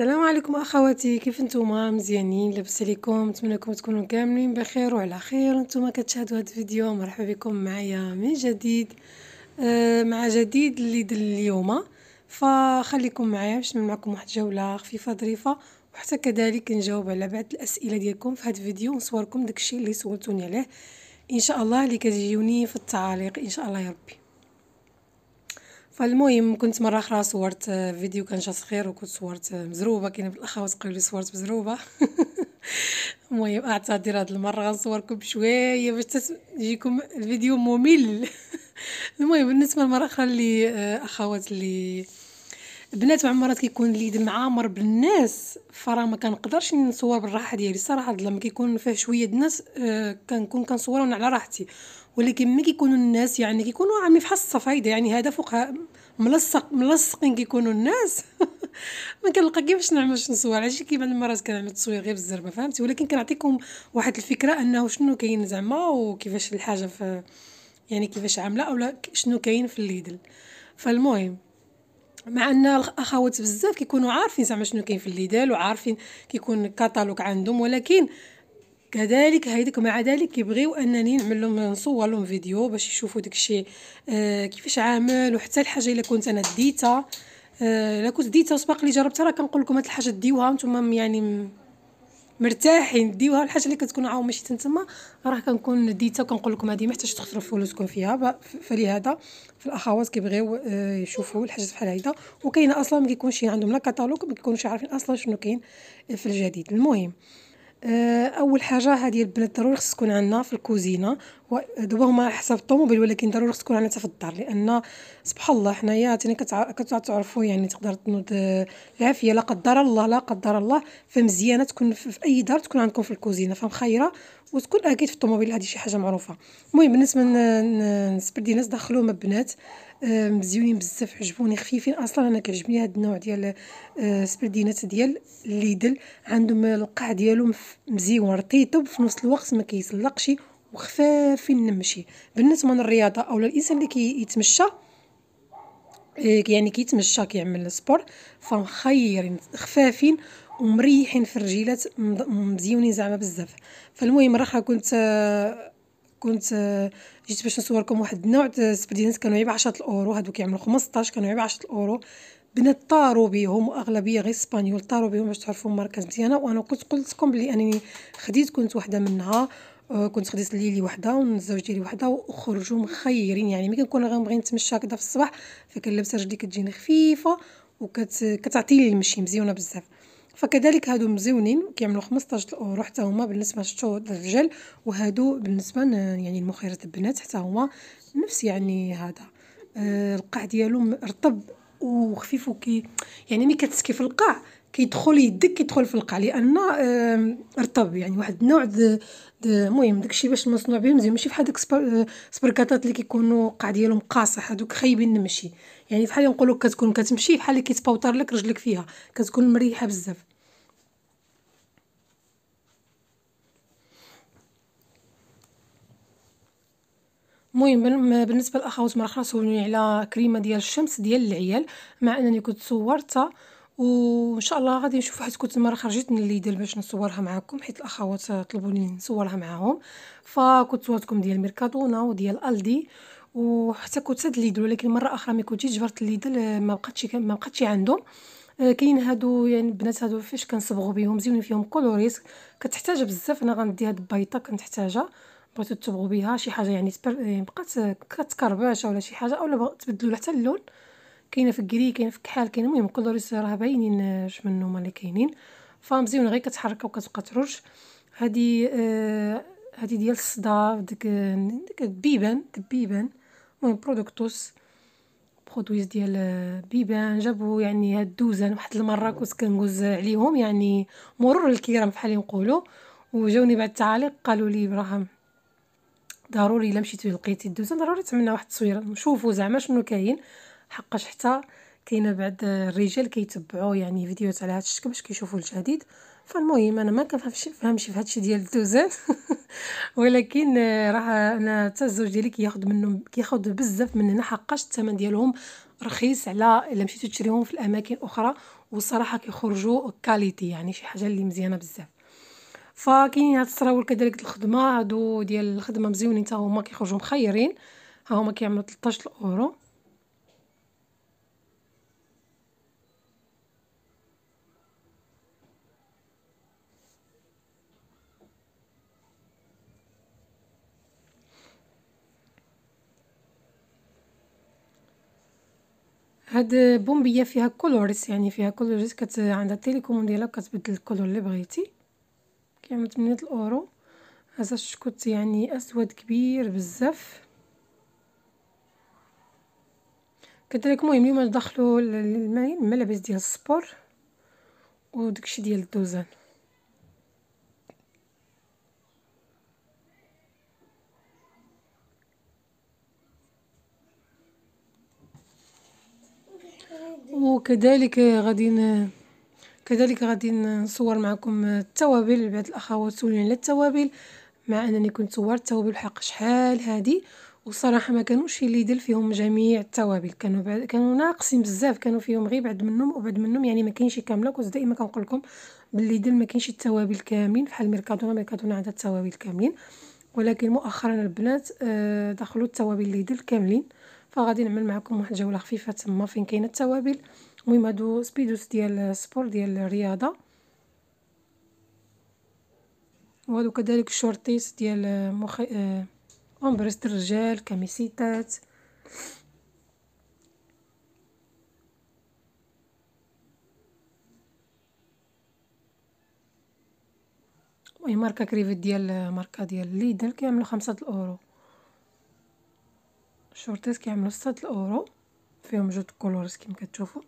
السلام عليكم اخواتي كيف نتوما مزيانين لاباس عليكم لكم تكونوا كاملين بخير وعلى خير نتوما كتشاهدوا هذا الفيديو مرحبا بكم معايا من جديد آه، مع جديد اللي دل اليوم فخليكم معايا باش نعمل معكم واحد جوله خفيفه ظريفه وحتى كذلك نجاوب على بعض الاسئله ديالكم في هذا الفيديو ونصوركم داكشي اللي سولتوني عليه ان شاء الله اللي كتجيوني في التعاليق ان شاء الله يا ربي فالمهم كنت مره اخرى صورت فيديو كان جا صغير وكنت صورت مزروبه كاين الاخوات قالوا لي صورت مزروبه المهم اعتذر هاد المره غنصوركم بشويه باش تجيكم الفيديو ممل المهم بالنسبه للمره اخرى اللي آه، اخوات اللي بنات وعمرات كيكون اليد معامر بالناس فراه ما كنقدرش نصور بالراحه ديالي الصراحه لما كيكون فيه شويه الناس آه، كنكون كنصور على راحتي ولكن ملي كيكونوا الناس يعني كيكونوا عم يفحص الصفايده يعني هذا فوق ملصق ملصقين كيكونوا الناس ما كنلقى كيفاش نعمل شنو نصور علاش كيما المرات كنعمل تصوير غير بالزربه فهمتي ولكن كنعطيكم واحد الفكره انه شنو كاين زعما وكيفاش الحاجه في يعني كيفاش عامله اولا شنو كاين في الليدل فالمهم مع ان الاخوات بزاف كيكونوا عارفين زعما شنو كاين في الليدل وعارفين كيكون الكاتالوج عندهم ولكن كذلك هيدك مع ذلك يبغيو انني نعمل لهم نصور لهم فيديو باش يشوفوا داكشي آه كيفاش عامل وحتى الحاجه الا كنت انا ديتها آه، الا آه كنت ديتها وسبق لي جربتها راه كنقول لكم هاد الحاجه ديوها نتوما يعني مرتاحين ديوها الحاجه اللي كتكون عاوم ماشي تنتما راه كنكون ديتها وكنقول لكم هذه ما حتاج تخسروا فلوسكم فيها فلهذا الاخوات كيبغيو آه، يشوفوا الحاجات بحال هيدا وكاينه اصلا ما كيكونش عندهم لا كتالوج ما كيكونوش عارفين اصلا شنو كاين في الجديد المهم آه، اول حاجه هذه البنات ضروري خص تكون عندنا في الكوزينه دابا هما حسب الطوموبيل ولكن ضروري خص تكون عندنا في الدار لان سبحان الله حنايا تاني كتعرفوا يعني تقدر تنوض آه، العافيه لا قدر الله لا قدر الله فمزيانه تكون في اي دار تكون عندكم في الكوزينه فمخيره وتكون اكيد في الطوموبيل هذه شي حاجه معروفه المهم بالنسبه للسبردي ناس ما بنات آه، مزيونين بزاف عجبوني خفيفين اصلا انا كيعجبني هذا النوع ديال آه، سبردينات ديال ليدل عندهم القاع ديالهم مزيون رطيطه وفي نفس الوقت ما كيسلقش وخفافين نمشي بالنسبه للرياضه اولا الانسان اللي كيتمشى كي آه، يعني كيتمشى كيعمل سبور فمخيرين خفافين ومريحين في الرجيلات مزيونين زعما بزاف فالمهم راه كنت كنت جيت باش نصوركم واحد النوع تاع سبدينات كانوا عيب 10 الاورو هادو كيعملوا 15 كانوا عيب 10 الاورو بنات طاروا بهم واغلبيه غير اسبانيول طاروا بهم باش تعرفوا ماركات مزيانه وانا كنت قلت لكم بلي انني خديت كنت وحده منها آه، كنت خديت ليلي وحده ونزوج ديالي وحده وخرجوا مخيرين يعني ملي كنكون غنبغي نتمشى هكذا في الصباح فكنلبس رجلي كتجيني خفيفه وكتعطي لي المشي مزيونه بزاف فكذلك هادو مزيونين كيعملوا 15 اورو حتى هما بالنسبه شتو الرجال وهادو بالنسبه يعني المخيرات البنات حتى هما نفس يعني هذا آه القاع ديالو رطب وخفيف وكي يعني ملي كتسكي في القاع كيدخل يدك كيدخل في القاع لان رطب يعني واحد النوع المهم داكشي باش مصنوع به مزيان ماشي بحال داك سبركاطات اللي كيكونوا القاع ديالهم قاصح هذوك خايبين نمشي يعني بحال نقولوا كتكون كتمشي بحال اللي كيتباوطر لك رجلك فيها كتكون مريحه بزاف مهم بالنسبه للاخوات مره سولوني على كريمه ديال الشمس ديال العيال مع انني كنت صورتها وان شاء الله غادي نشوف واحد كنت المره خرجت من الليدل باش نصورها معكم حيت الاخوات طلبوني نصورها معاهم فكنت صورتكم ديال ميركادونا وديال الدي وحتى كنت هاد الليدل ولكن مره اخرى ملي كنت جبرت الليدل آه، ما بقاتش ما بقاتش عندهم آه، كاين هادو يعني البنات هادو فاش كنصبغوا بهم زيونين فيهم كولوريس كتحتاج بزاف انا غندي هاد البيضه كنحتاجها بغيتو تصبغوا بها شي حاجه يعني, يعني بقات كتكرباشه ولا شي حاجه اولا تبدلوا حتى اللون كاينه في الكري كاينه في الكحال كاينه المهم كل ريس راه باينين اش آه، منهم اللي كاينين فمزيون غير كتحرك وكتبقى ترج هادي آه هادي ديال الصدا ديك ديك بيبان بيبان المهم برودكتوس برودويز ديال آه، بيبان جابوا يعني هاد الدوزان واحد المره كنت كنقوز عليهم يعني مرور الكرام بحال اللي نقولوا وجاوني بعد التعاليق قالوا لي ابراهيم ضروري الا مشيتي لقيتي الدوزان ضروري تعملنا واحد التصويره نشوفوا زعما شنو كاين حقاش حتى كاينه بعض الرجال كيتبعوا يعني فيديوهات على هاد الشكل باش كيشوفوا الجديد فالمهم انا ما كنفهمش في هادشي ديال الدوزان ولكن راه انا حتى الزوج ديالي كياخذ منهم كياخذ بزاف من هنا حقاش الثمن ديالهم رخيص على الا مشيتو تشريهم في الاماكن اخرى والصراحه كيخرجوا كاليتي يعني شي حاجه اللي مزيانه بزاف فكاين هاد السراول كذلك الخدمه هادو ديال الخدمه مزيونين حتى هما كيخرجوا مخيرين ها هما كيعملوا 13 اورو هاد بومبيه فيها كولوريس يعني فيها كولوريس كت عندها تيليكوموند ديالها كتبدل الكولور اللي بغيتي كيعمل 8 الاورو هذا الشكوت يعني اسود كبير بزاف كذلك المهم اليوم ندخلو الملابس ديال السبور وداكشي ديال الدوزان وكذلك غادي كذلك غادي نصور معكم التوابل بعض الاخوات سولوني على التوابل مع انني كنت صورت توابل بحق شحال هادي وصراحه ما كانوش اللي يدل فيهم جميع التوابل كانوا بعد كانوا ناقصين بزاف كانوا فيهم غير بعد منهم وبعد منهم يعني ما كاينش كامله كنت دائما كنقول لكم باللي يدل ما كاينش التوابل كاملين بحال ميركادونا ميركادونا عندها التوابل كاملين ولكن مؤخرا البنات آه، دخلوا التوابل اللي يدل كاملين فغادي نعمل معكم واحد جوله خفيفه تما فين كاينه التوابل المهم هادو سبيدوس ديال السبور ديال الرياضه وهادو كذلك الشورتيس ديال مخ آه، امبريس الرجال كميسيتات وهي ماركه كريفيت ديال ماركه ديال ليدل كيعملو خمسة الاورو الشورتات كيعملو ستة الاورو فيهم جوج كولورز كيما كتشوفوا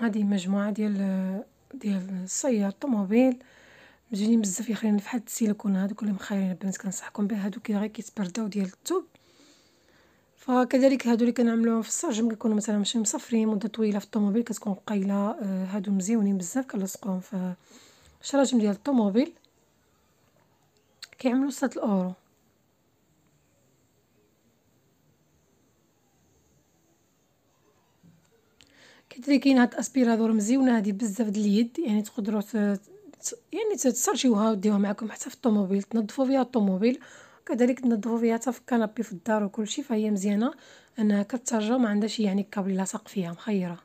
هذه مجموعه ديال ديال السيار الطوموبيل مزيانين بزاف يخلينا فحال السيليكون هادوك اللي مخايرين البنات كنصحكم به هادوك غير كيتبرداو ديال الثوب فكذلك هادو اللي كنعملوهم في الصاج كيكونوا مثلا ماشي مصفرين مده طويله في الطوموبيل كتكون قايله آه، هادو مزيونين بزاف كنلصقوهم في الشراجم ديال الطوموبيل كيعملوا 6 الاورو كديري كاين هاد الاسبيرادور مزيونه هادي بزاف د اليد يعني تقدروا يعني تسرجيوها وديوها معكم حتى في الطوموبيل تنظفوا بها الطوموبيل كذلك تنظفوا فيها حتى في الكنابي في الدار وكل شيء فهي مزيانه انها كترجى ما عندهاش يعني كابل لاصق فيها مخيره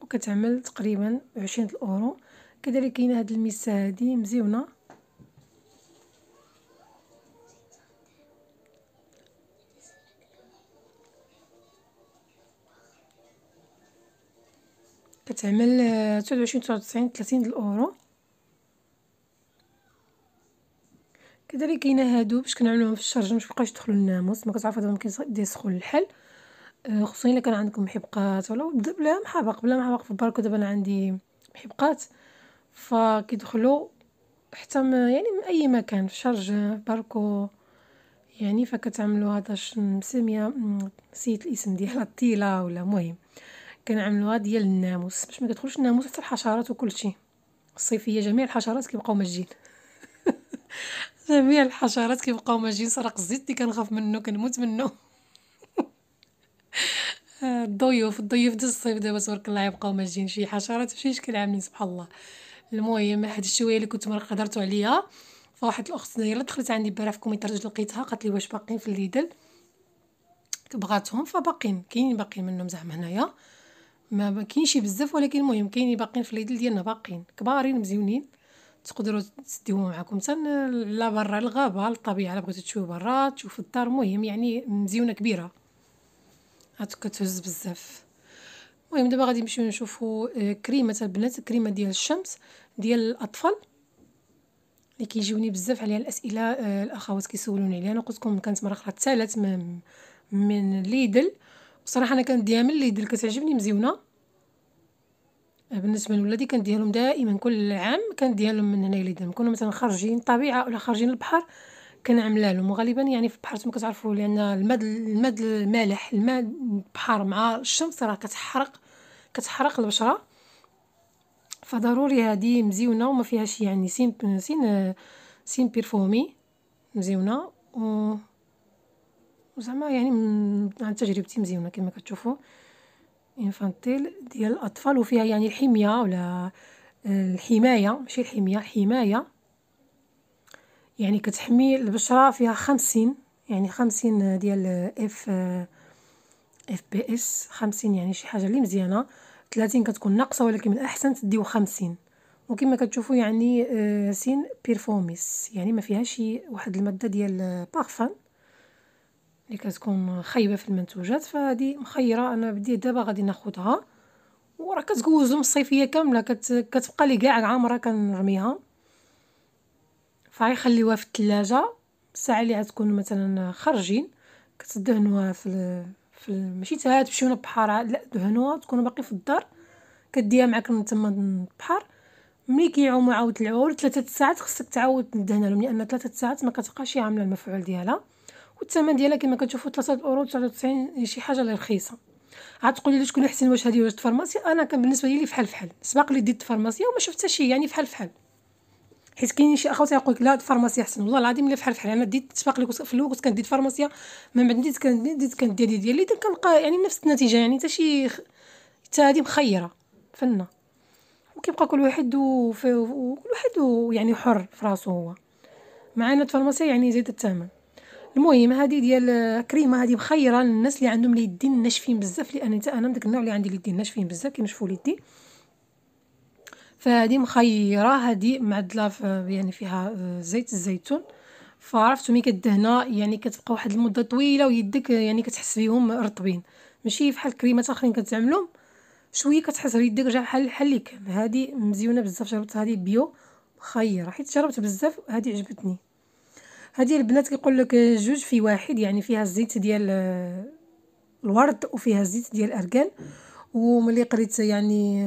وكتعمل تقريبا 20 الاورو كذلك كاينه هذه الميسه هذه مزيونه كتعمل 29 99 30 الاورو كذلك كاينه هادو باش كنعملوهم في الشرجم باش ميبقاوش يدخلوا للناموس ما كتعرفوا دابا ممكن سخون الحل آه، خصوصا الا كان عندكم حبقات ولا بلا محبق بلا محبق في الباركو دابا انا عندي حبقات فكيدخلوا حتى يعني من اي مكان في شرجم في باركو يعني فكتعملوا هذا مسميه نسيت الاسم ديالها الطيله ولا مهم كنعملوها ديال الناموس باش ما كتدخلش الناموس حتى الحشرات وكلشي الصيفيه جميع الحشرات كيبقاو مجين جميع الحشرات كيبقاو ماجين سرق الزيت اللي كنخاف منه كنموت منه آه، الضيوف الضيوف ديال الصيف دابا تبارك الله يبقاو ماجين شي حشرات بشي شكل عاملين سبحان الله المهم هاد الشويه اللي كنت مرق قدرتو عليا فواحد الاخت دايره دخلت عندي برا في كوميترج لقيتها قالت لي واش باقيين في الليدل بغاتهم فباقين كاينين باقيين منهم زعما هنايا ما كاينش بزاف ولكن المهم كاينين باقيين في الليدل ديالنا باقيين كبارين مزيونين تقدروا تديوه معكم حتى لا برا الغابه الطبيعه الا بغيتو تشوفوا برا تشوفوا الدار المهم يعني مزيونه كبيره هاد كتهز بزاف المهم دابا غادي نمشيو نشوفوا آه، كريمه البنات كريمه ديال الشمس ديال الاطفال اللي كيجيوني بزاف عليها الاسئله آه، الاخوات كيسولوني عليها انا قلت لكم كانت مره اخرى الثالث من ليدل وصراحه انا كنديها من ليدل كتعجبني مزيونه بالنسبه لولادي كنديهالهم دائما كل عام كنديهالهم من هنا لذا كنا مثلا خارجين طبيعه ولا خارجين البحر كنعملها لهم وغالبا يعني في البحر كما كتعرفوا لان المد المد المالح الماء البحر مع الشمس راه كتحرق كتحرق البشره فضروري هذه مزيونه وما فيهاش يعني سين سين سين بيرفومي مزيونه و زعما يعني عن تجربتي مزيونه كما كتشوفوا إنفانتيل ديال الأطفال وفيها يعني الحمية ولا آه، الحماية ماشي الحمية حماية يعني كتحمي البشرة فيها خمسين يعني خمسين ديال اف اف بي اس خمسين يعني شي حاجة اللي مزيانة تلاتين كتكون ناقصة ولكن من الأحسن تديو خمسين وكما كتشوفوا يعني آه، سين بيرفوميس يعني ما فيهاش واحد المادة ديال بارفان آه، اللي كتكون خايبه في المنتوجات فهذه مخيره انا بدي دابا غادي ناخذها وراه كتجوز الصيفيه كامله كت... كتبقى لي كاع عامره كنرميها فغيخليوها في الثلاجه الساعه اللي غتكون مثلا خارجين كتدهنوها في ال... في ال... ماشي تها تمشيو للبحر لا دهنوها تكونوا باقي في الدار كديها معاك من تما البحر ملي كيعوم عاود العول ثلاثه ساعات خصك تعاود تدهنها لهم لان ثلاثه ساعات ما كتبقاش عامله المفعول ديالها والثمن ديالها كما كتشوفوا 3 اورو 99 شي حاجه اللي رخيصه عاد تقولي لي شكون احسن واش هذه واش فارماسيا انا كان بالنسبه لي فحال فحال سباق لي ديت فارماسيا وما شفت شي يعني فحال فحال حيت كاينين شي اخوات يقول لا فارماسيا احسن والله العظيم اللي فحال فحال انا ديت سباق لي في الاول كنت كندير فارماسيا من بعد ديت كندير كندير ديالي ديالي كنلقى يعني نفس النتيجه يعني حتى شي حتى هذه مخيره فنه وكيبقى كل واحد وكل واحد يعني حر في راسو هو معانا الفارماسيا يعني زيد الثمن المهم هذه ديال كريمه هذه مخيره للناس اللي عندهم اليدين ناشفين بزاف لان انا من داك النوع اللي عندي اليدين ناشفين بزاف كينشفوا اليدين فهذه مخيره هذه معدله يعني فيها آه، زيت الزيتون فعرفتو ملي كدهنا يعني كتبقى واحد المده طويله ويدك آه، يعني كتحس بهم رطبين ماشي بحال كريمات اخرين كتعملهم شويه كتحس يدك رجع بحال بحال اللي كان هذه مزيونه بزاف جربت هذه بيو مخيره حيت جربت بزاف هذه عجبتني هذه البنات كيقول لك جوج في واحد يعني فيها الزيت ديال آه، الورد وفيها الزيت ديال الارغان وملي قريت يعني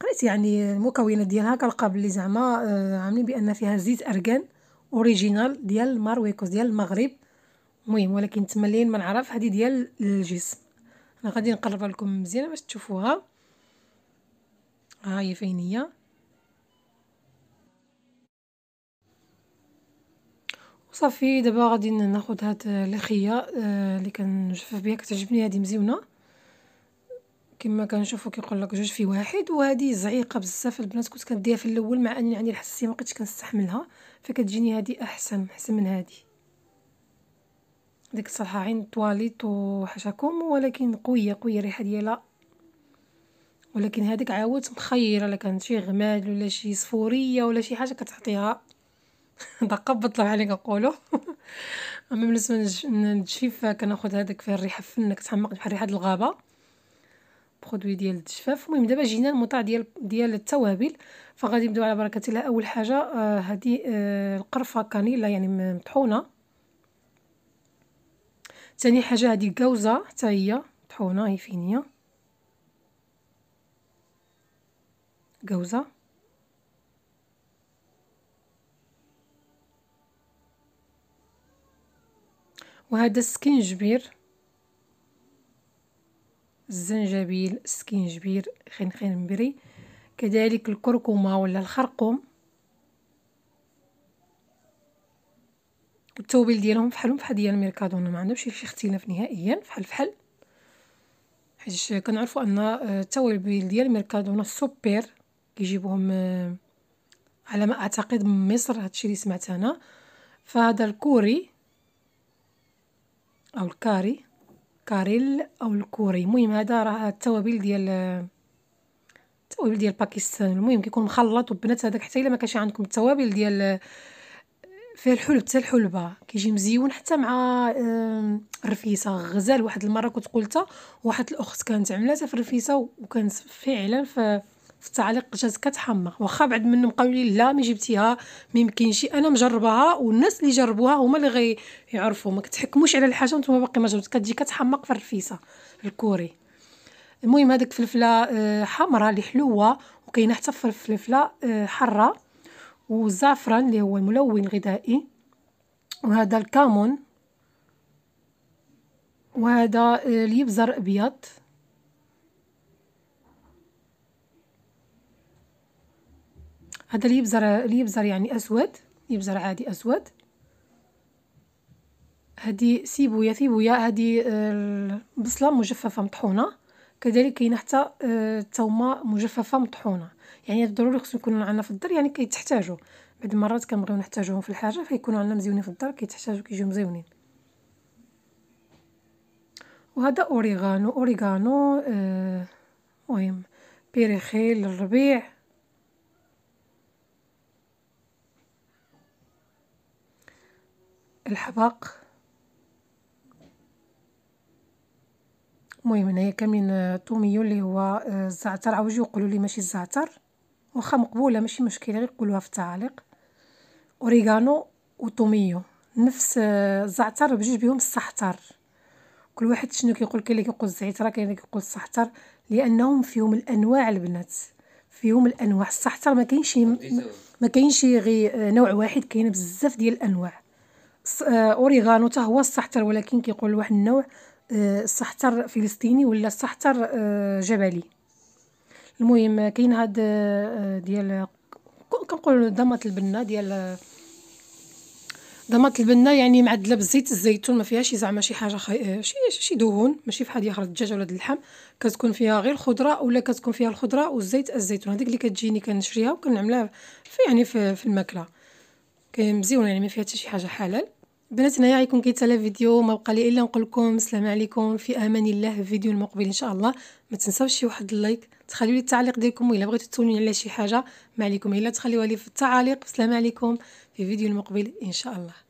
قريت يعني المكونات ديالها كنلقى بلي زعما آه، عاملين بان فيها زيت ارغان اوريجينال ديال مارويكوس ديال المغرب المهم ولكن تما ما نعرف هذه ديال الجسم انا غادي نقربها لكم مزيان باش تشوفوها ها هي فين هي صافي دابا غادي ناخد هاد الخيه آه، اللي كنجفف بها كتعجبني هادي مزيونه كما كنشوفو كيقول لك جوج في واحد وهادي زعيقه بزاف البنات كنت كنديها في الاول مع اني عندي الحساسيه ما بقيتش كنستحملها فكتجيني هادي احسن احسن من هادي ديك الصراحه عين طواليت وحشاكم ولكن قويه قويه الريحه ديالها ولكن هذيك عاود مخيره الا كانت شي غماد ولا شي صفوريه ولا شي حاجه كتعطيها دقه بطلع عليك نقولو اما بالنسبه للجفيف كناخذ هذاك فيه الريحه فنه كتعمق بحال ريحه الغابه برودوي ديال الجفاف المهم دابا جينا للمطاع ديال ديال التوابل فغادي نبداو على بركه الله اول حاجه آه هذه آه القرفه كانيلا يعني مطحونه ثاني حاجه هذه الجوزه حتى هي مطحونه هي فينيه جوزه وهذا السكينجبير الزنجبيل السكينجبير خنخين مبري كذلك الكركمة ولا الخرقوم التوابل ديالهم فحالهم فحال ديال الميركادونا ما عندهمش شي اختلاف نهائيا فحال فحال حيت كنعرفوا ان آه، التوابل ديال ميركادونا سوبر كيجيبوهم آه، على ما اعتقد من مصر هادشي اللي سمعت انا فهذا الكوري أو الكاري كاريل أو الكوري المهم هذا راه التوابل ديال التوابل ديال باكستان المهم كيكون مخلط وبنات هذاك حتى الا ما كانش عندكم التوابل ديال فيها الحلب حتى الحلبه كيجي مزيون حتى مع الرفيسه غزال واحد المره كنت قلتها واحد الاخت كانت عملاتها في الرفيسه وكانت فعلا في في التعليق جات كتحمى واخا بعد منهم قالوا لي لا ما جبتيها ما يمكنش انا مجرباها والناس اللي جربوها هما اللي يعرفوا ما كتحكموش على الحاجه وانتم باقي ما جربتوش كتجي كتحمق في الرفيسه الكوري المهم هذيك فلفله آه، حمراء اللي حلوه وكاينه حتى فلفله آه، حاره والزعفران اللي هو الملون الغذائي وهذا الكامون وهذا آه، اليبزر ابيض هذا اليبزر ليبزر يعني أسود يبزر عادي أسود هذه سيبويا ثيبويا هذه آه، البصلة مجففة مطحونة كذلك كاين حتى آه، الثومه مجففة مطحونة يعني ضروري خصو يكونوا عندنا في الدار يعني كيتحتاجوا بعض المرات كنبغيو نحتاجوهم في الحاجة فيكونوا عندنا مزيونين في الدار كيتحتاجوا كيجيو مزيونين وهذا اوريغانو اوريغانو آه، المهم آه بيريخيل الربيع الحباق المهم هنايا كمين طوميو اللي هو آه، الزعتر عوجي يقولوا لي ماشي الزعتر واخا مقبوله ماشي مشكله غير قولوها في التعاليق اوريغانو وطوميو نفس آه، الزعتر بجوج بهم الصحتر كل واحد شنو كيقول كاين اللي كيقول الزعتر كاين اللي كيقول الصحتر لانهم فيهم الانواع البنات فيهم الانواع الصحتر ما كاينش إيه، ما كاينش غير آه، نوع واحد كاين بزاف ديال الانواع آه، اوريغانو حتى هو السحتر ولكن كيقول واحد النوع آه، السحتر فلسطيني ولا السحتر آه، جبلي المهم كاين هاد ديال كنقول ضمه البنا ديال ضمه البنا يعني معدله بالزيت الزيتون ما فيهاش زعما شي حاجه خي... شي شي دهون ماشي فحال ديال الدجاج ولا اللحم كتكون فيها غير الخضره ولا كتكون فيها الخضره والزيت الزيتون هذيك اللي كتجيني كنشريها وكنعملها في يعني في, في الماكله مزيون يعني ما فيها حتى شي حاجه حلال بنات هنايا غيكون كيتسالى فيديو ما بقى لي الا نقول لكم السلام عليكم في امان الله في فيديو المقبل ان شاء الله ما تنساوش شي واحد اللايك تخليوا لي التعليق ديالكم الا بغيتو تسولوني على شي حاجه ما عليكم الا تخليوها لي في التعاليق السلام عليكم في فيديو المقبل ان شاء الله